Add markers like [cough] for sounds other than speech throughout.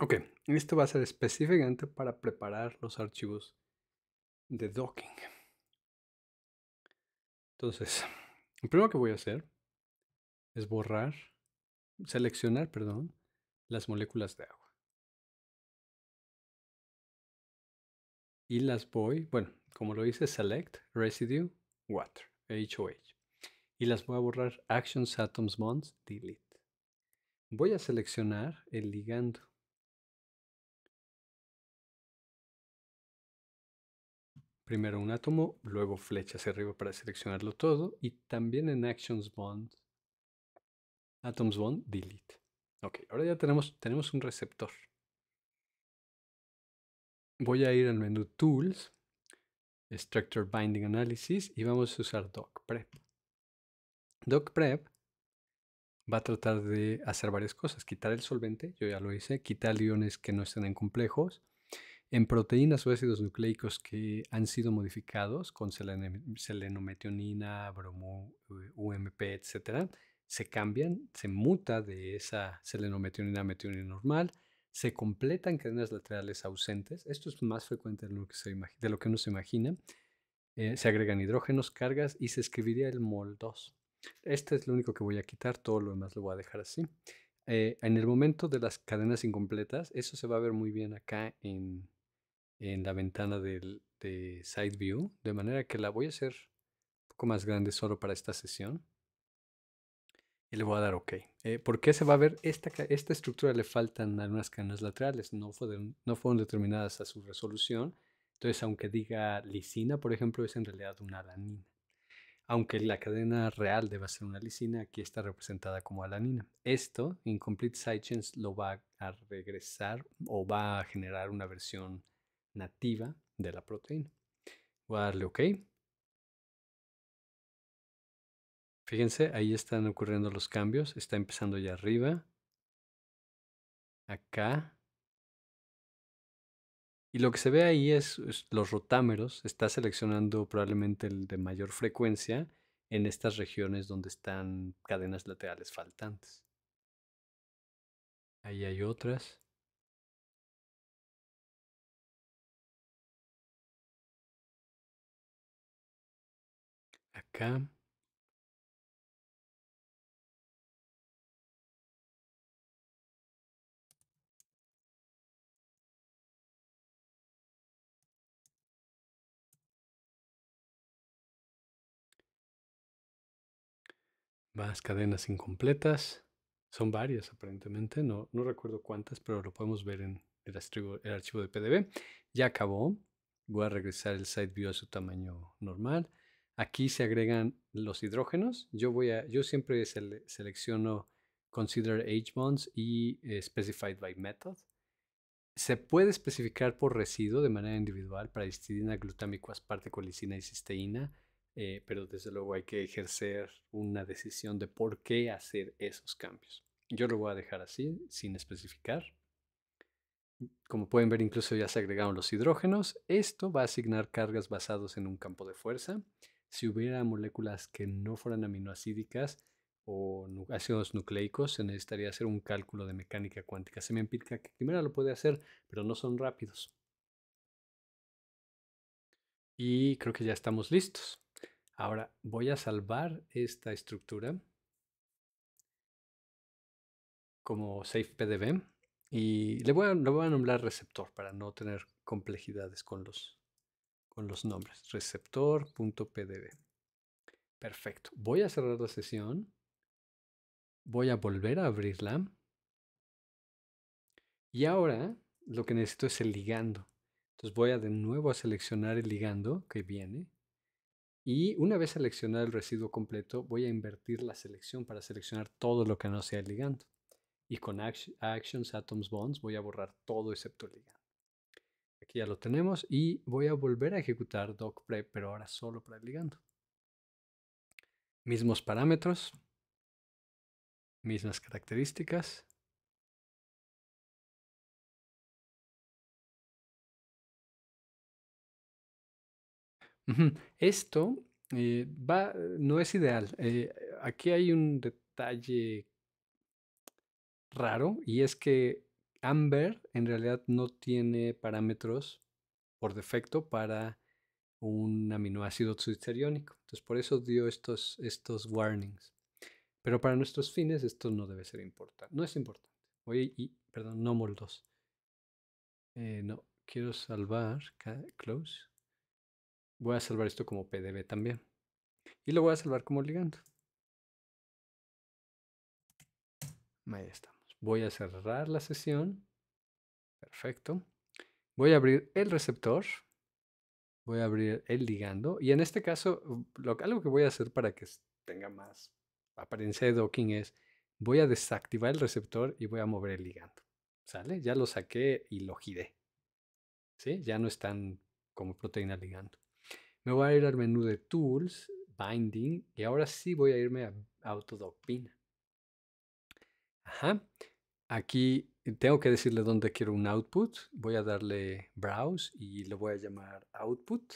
Ok, esto va a ser específicamente para preparar los archivos de docking. Entonces, lo primero que voy a hacer es borrar, seleccionar, perdón, las moléculas de agua. Y las voy, bueno, como lo hice, select residue water, HOH. Y las voy a borrar actions, atoms, bonds, delete. Voy a seleccionar el ligando primero un átomo, luego flecha hacia arriba para seleccionarlo todo y también en Actions Bond, Atoms Bond, Delete. Ok, ahora ya tenemos, tenemos un receptor. Voy a ir al menú Tools, Structure Binding Analysis y vamos a usar Doc Prep. Doc Prep va a tratar de hacer varias cosas. Quitar el solvente, yo ya lo hice, quitar iones que no estén en complejos, en proteínas o ácidos nucleicos que han sido modificados con selenometionina, bromo, eh, UMP, etc., se cambian, se muta de esa selenometionina a metionina normal, se completan cadenas laterales ausentes. Esto es más frecuente de lo que, se de lo que uno se imagina. Eh, se agregan hidrógenos, cargas y se escribiría el mol 2. Este es lo único que voy a quitar, todo lo demás lo voy a dejar así. Eh, en el momento de las cadenas incompletas, eso se va a ver muy bien acá en, en la ventana del, de Side View, de manera que la voy a hacer un poco más grande solo para esta sesión. Y le voy a dar OK. Eh, ¿Por qué se va a ver? Esta, estructura le faltan algunas cadenas laterales, no fueron, no fueron determinadas a su resolución. Entonces, aunque diga lisina, por ejemplo, es en realidad una alanina. Aunque la cadena real deba ser una lisina, aquí está representada como alanina. Esto, Incomplete Sidechains, lo va a regresar o va a generar una versión nativa de la proteína. Voy a darle OK. Fíjense, ahí están ocurriendo los cambios. Está empezando ya arriba. Acá. Y lo que se ve ahí es, es, los rotámeros. Está seleccionando probablemente el de mayor frecuencia en estas regiones donde están cadenas laterales faltantes. Ahí hay otras. Más cadenas incompletas. Son varias aparentemente, no, no recuerdo cuántas, pero lo podemos ver en el archivo, de PDB. Ya acabó. Voy a regresar el side view a su tamaño normal Aquí se agregan los hidrógenos. Yo, voy a, yo siempre selecciono Consider H Bonds y eh, Specified by Method. Se puede especificar por residuo de manera individual para histidina, glutámico, asparte, colicina y cisteína, eh, pero desde luego hay que ejercer una decisión de por qué hacer esos cambios. Yo lo voy a dejar así, sin especificar. Como pueden ver, incluso ya se agregaron los hidrógenos. Esto va a asignar cargas basadas en un campo de fuerza si hubiera moléculas que no fueran aminoacídicas o ácidos nucleicos, se necesitaría hacer un cálculo de mecánica cuántica semiempírica, que primero lo puede hacer, pero no son rápidos. Y creo que ya estamos listos. Ahora voy a salvar esta estructura como SafePDB y le le voy a nombrar receptor para no tener complejidades con los con los nombres. Receptor.pdb. Perfecto. Voy a cerrar la sesión. Voy a volver a abrirla. Y ahora lo que necesito es el ligando. Entonces voy a de nuevo a seleccionar el ligando que viene. Y una vez seleccionado el residuo completo, voy a invertir la selección para seleccionar todo lo que no sea el ligando. Y con Actions, Atoms, Bonds voy a borrar todo excepto el ligando. Aquí ya lo tenemos y voy a volver a ejecutar doc pero ahora solo para el ligando. Mismos parámetros, mismas características. Esto eh, va, no es ideal. Eh, aquí hay un detalle raro y es que Amber en realidad no tiene parámetros por defecto para un aminoácido triceriónico. Entonces, por eso dio estos, estos warnings. Pero para nuestros fines, esto no debe ser importante. No es importante. Oye, y, perdón, no moldos. Eh, no, quiero salvar close. Voy a salvar esto como PDB también. Y lo voy a salvar como ligando. Ahí está. Voy a cerrar la sesión. Perfecto. Voy a abrir el receptor. Voy a abrir el ligando. Y en este caso, mm, algo que voy a hacer para que tenga más apariencia de docking es, voy a desactivar el receptor y voy a mover el ligando. ¿Sale? Ya lo saqué y lo giré. ¿Sí? Ya no están como proteína ligando. Me voy a ir al menú de Tools, Binding, y ahora sí voy a irme a Autodock Ajá. Aquí eh, tengo que decirle dónde quiero un output. Voy a darle browse y le voy a llamar output.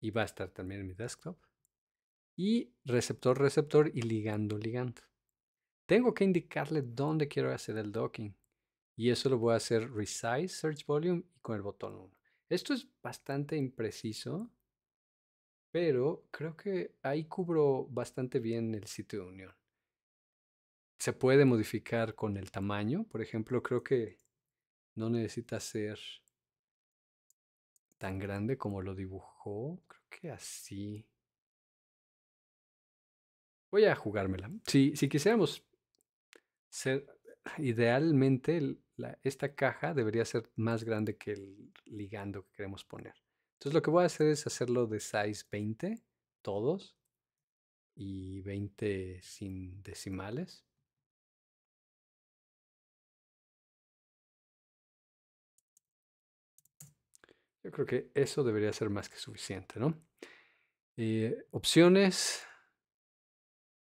Y va a estar también en mi desktop. Y receptor, receptor y ligando, ligando. Tengo que indicarle dónde quiero hacer el docking. Y eso lo voy a hacer resize search volume y con el botón 1. Esto es bastante impreciso, pero creo que ahí cubro bastante bien el sitio de unión se puede modificar con el tamaño. Por ejemplo, creo que no necesita ser tan grande como lo dibujó. Creo que así. Voy a jugármela. Si, quisiéramos ser, idealmente esta caja debería ser más grande que el ligando que queremos poner. Entonces lo que voy a hacer es hacerlo de size 20, todos, y 20 sin decimales. Yo creo que eso debería ser más que suficiente, ¿no? Eh, opciones.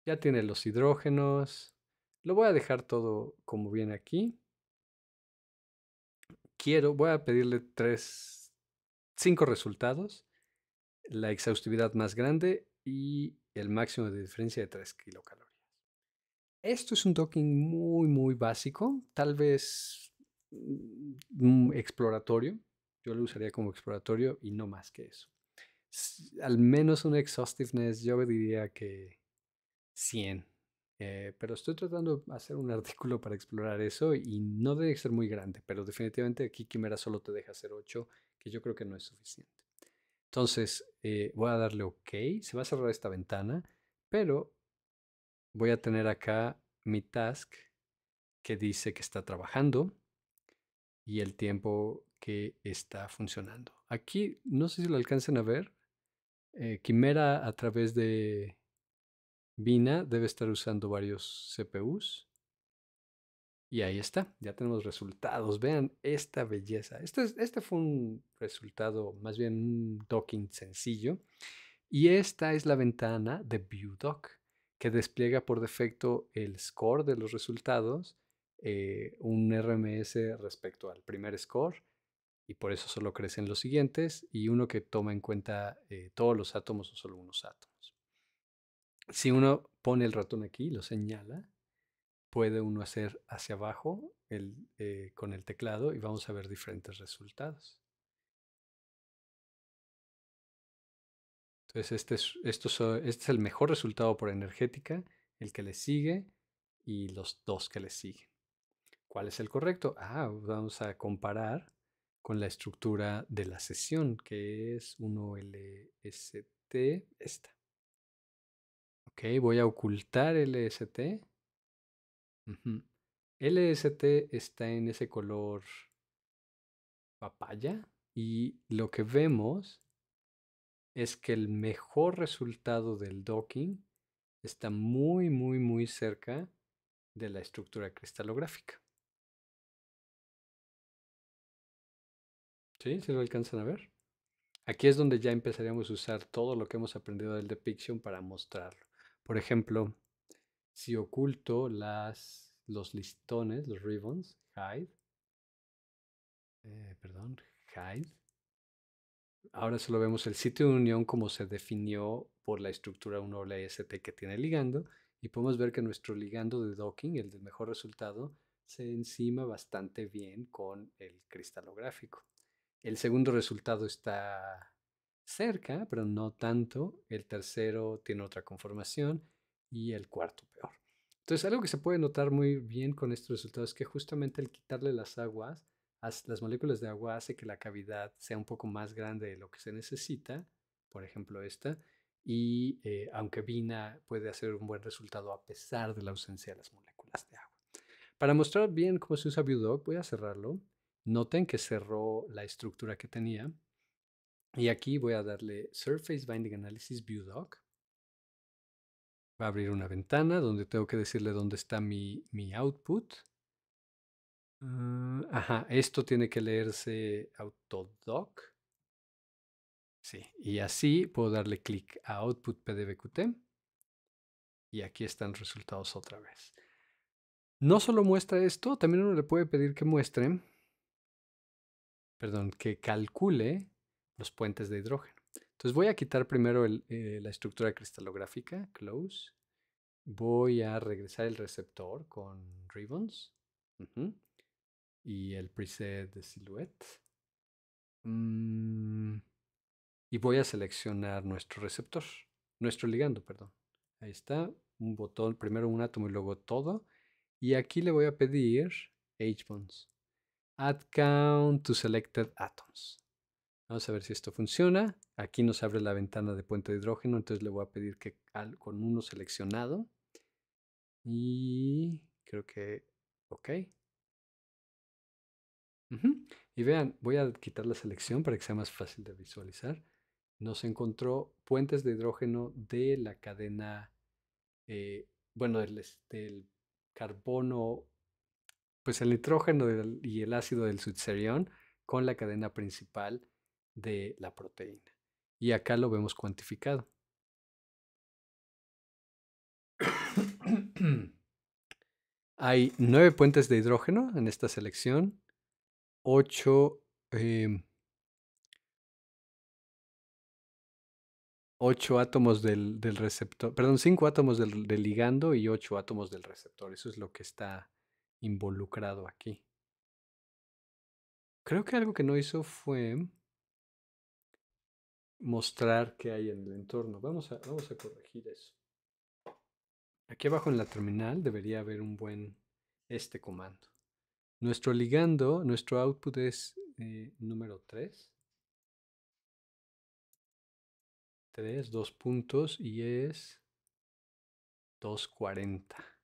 Ya tiene los hidrógenos. Lo voy a dejar todo como viene aquí. Quiero, voy a pedirle tres, cinco resultados. La exhaustividad más grande y el máximo de diferencia de tres kilocalorías. Esto es un docking muy, muy básico, tal vez mm, mm, exploratorio. Yo lo usaría como exploratorio y no más que eso. Al menos una exhaustiveness, yo diría que 100. Eh, pero estoy tratando de hacer un [laughs] artículo para explorar eso y no debe ser muy grande, pero definitivamente aquí Quimera solo te deja hacer 8, que yo creo que no es suficiente. Entonces, eh, voy a darle OK, se va a cerrar esta ventana, pero voy a tener acá mi task que dice que está trabajando y el tiempo que está funcionando. Aquí, no sé si lo alcancen a ver, eh, Quimera a través de Vina debe estar usando varios CPUs. Y ahí está, ya tenemos resultados. Vean esta belleza. Este, es, este fue un resultado, más bien un docking sencillo. Y esta es la ventana de ViewDock que despliega por defecto el score de los resultados, eh, un RMS respecto al primer score, y por eso solo crecen los siguientes y uno que toma en cuenta eh, todos los átomos o solo unos átomos. Si uno pone el ratón aquí, lo señala, puede uno hacer hacia abajo eh, con el teclado y vamos a ver diferentes resultados. Entonces este es, este es el mejor resultado por energética, el que le sigue y los dos que le siguen. ¿Cuál es el correcto? Ah, vamos a comparar con la estructura de la sesión, que es 1LST, esta. Ok, voy a ocultar LST. LST está en ese color papaya y lo que vemos es que el mejor resultado del docking está muy, muy, muy cerca de la estructura cristalográfica. Sí, lo alcanzan a ver. Aquí es donde ya empezaríamos a usar todo lo que hemos aprendido del depiction para mostrarlo. Por ejemplo, si oculto las, los listones, los ribbons, hide, eh, perdón, hide, ahora solo vemos el sitio de unión como se definió por la estructura 1 st que tiene el ligando y podemos ver que nuestro ligando de docking, el de mejor resultado, se encima bastante bien con el cristalográfico. El segundo resultado está cerca, pero no tanto. El tercero tiene otra conformación y el cuarto peor. Entonces, algo que se puede notar muy bien con estos resultados es que justamente el quitarle las aguas, las moléculas de agua hace que la cavidad sea un poco más grande de lo que se necesita, por ejemplo esta, y eh, aunque Vina puede hacer un buen resultado a pesar de la ausencia de las moléculas de agua. Para mostrar bien cómo se usa Biudoc, voy a cerrarlo Noten que cerró la estructura que tenía. Y aquí voy a darle Surface Binding Analysis View Doc. Va a abrir una ventana donde tengo que decirle dónde está mi, output. Mm, ajá, esto tiene que leerse Autodoc. Sí, y así puedo darle clic a Output PDBQT. Y aquí están resultados otra vez. No solo muestra esto, también uno le puede pedir que muestre perdón, que calcule los puentes de hidrógeno. Entonces voy a quitar primero eh, la estructura cristalográfica, close. Voy a regresar el receptor con ribbons. Y el preset de silhouette. Mm, y voy a seleccionar nuestro receptor, nuestro ligando, perdón. Ahí está, un botón, primero un átomo y luego todo. Y aquí le voy a pedir H-bonds add count to selected atoms. Vamos a ver si esto funciona. Aquí nos abre la ventana de puente de hidrógeno, entonces le voy a pedir que con uno seleccionado. Y creo que, ok. Y vean, voy a quitar la selección para que sea más fácil de visualizar. Nos encontró puentes de hidrógeno de la cadena, eh, bueno, del, este, del carbono pues el nitrógeno y el ácido del sutserión con la cadena principal de la proteína. Y acá lo vemos cuantificado. Hay nueve puentes de hidrógeno en esta selección, ocho, em, átomos del, receptor, perdón, cinco átomos del ligando y ocho átomos del receptor. Eso es lo que está involucrado aquí. Creo que algo que no hizo fue mostrar qué hay en el entorno. Vamos a, vamos a corregir eso. Aquí abajo en la terminal debería haber un buen este comando. Nuestro ligando, nuestro output es eh, número 3. 3, 2 puntos y es 240.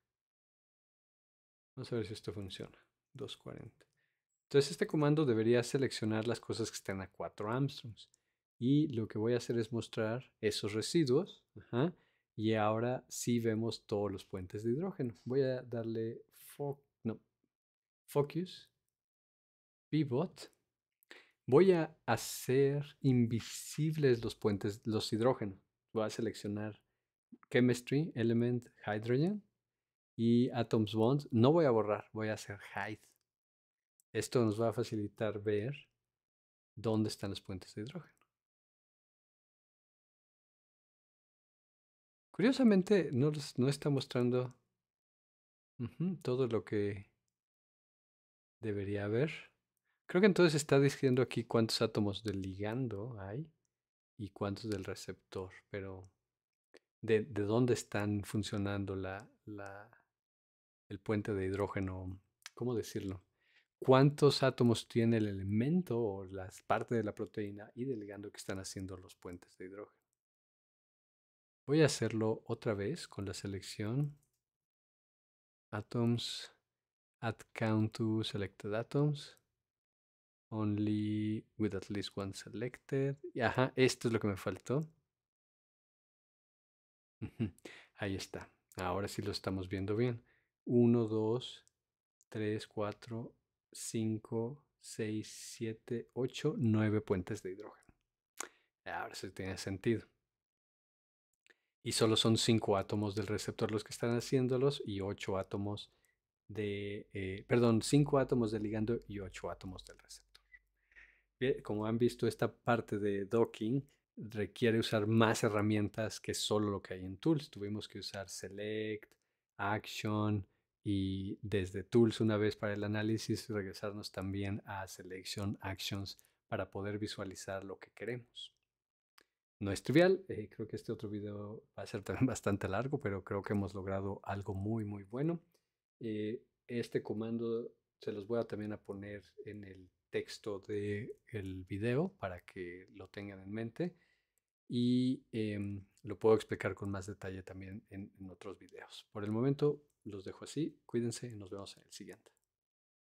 Vamos a ver si esto funciona. 240. Entonces este comando debería seleccionar las cosas que estén a 4 Armstrongs. Y lo que voy a hacer es mostrar esos residuos. Ajá, y ahora sí vemos todos los puentes de hidrógeno. Voy a darle no, focus, pivot. Voy a hacer invisibles los puentes, los hidrógenos. Voy a seleccionar chemistry, element, hydrogen y Atoms Bonds. No voy a borrar, voy a hacer hide. Esto nos va a facilitar ver dónde están los puentes de hidrógeno. Curiosamente, no, no está mostrando todo lo que debería haber. Creo que entonces está diciendo aquí cuántos átomos del ligando hay y cuántos del receptor, pero de, de dónde están funcionando la, la, el puente de hidrógeno, ¿cómo decirlo? ¿Cuántos átomos tiene el elemento o las partes de la proteína y del que están haciendo los puentes de hidrógeno? Voy a hacerlo otra vez con la selección atoms, add count to selected atoms, only with at least one selected. Y ajá, esto es lo que me faltó. Ahí está. Ahora sí lo estamos viendo bien. 1, 2, 3, 4, 5, 6, 7, 8, 9 puentes de hidrógeno. Ahora sí tiene sentido. Y solo son 5 átomos del receptor los que están haciéndolos y 8 átomos de, eh, perdón, 5 átomos del ligando y 8 átomos del receptor. como han visto, esta parte de docking requiere usar más herramientas que solo lo que hay en Tools. Tuvimos que usar Select, Action, y desde Tools una vez para el análisis regresarnos también a Selection Actions para poder visualizar lo que queremos. No es trivial, eh, creo que este otro video va a ser también [laughs] bastante largo, pero creo que hemos logrado algo muy muy bueno. Eh, este comando se los voy a también a poner en el texto de el video para que lo tengan en mente y em, lo puedo explicar con más detalle también en, en otros videos. Por el momento los dejo así, cuídense y nos vemos en el siguiente.